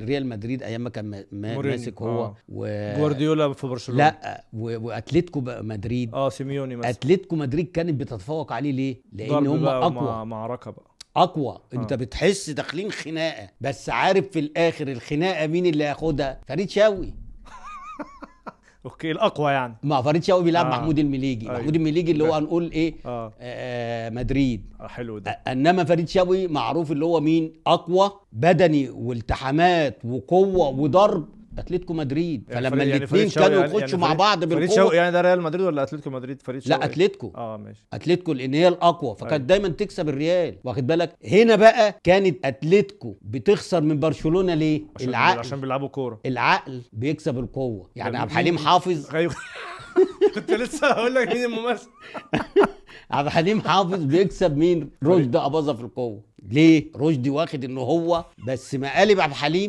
ريال مدريد ايام ما كان ماسك هو آه. و... جوارديولا في برشلونه لا و... واتلتيكو مدريد اه سيميوني مثلا اتلتيكو مدريد كانت بتتفوق عليه ليه؟ لان هم اقوى معركه بقى اقوى آه. انت بتحس داخلين خناقه بس عارف في الاخر الخناقه مين اللي هياخدها فريد شوقي اوكي الاقوى يعني ما فارنتياو بيلعب آه. محمود المليجي أيوه. محمود المليجي اللي هو هنقول ايه آه. آه مدريد آه حلو ده آه انما فارنتياوي معروف اللي هو مين اقوى بدني والتحامات وقوه وضرب اتلتيكو مدريد يعني فلما يعني الاثنين كانوا يعني يخشوا يعني مع بعض بالقوه يعني ده ريال مدريد ولا اتلتيكو مدريد فريق شوقي لا اتلتيكو اه ماشي اتلتيكو لان هي الاقوى فكانت أيوه. دايما تكسب الريال واخد بالك هنا بقى كانت اتلتيكو بتخسر من برشلونه ليه عشان العقل عشان بيلعبوا كوره العقل بيكسب القوه يعني عبد الحليم حافظ أيوه. كنت لسه هقول لك مين الممثل عبد الحليم حافظ بيكسب مين رشدي اباظه في القوه ليه رشدي واخد ان هو بس مقالب عبد الحليم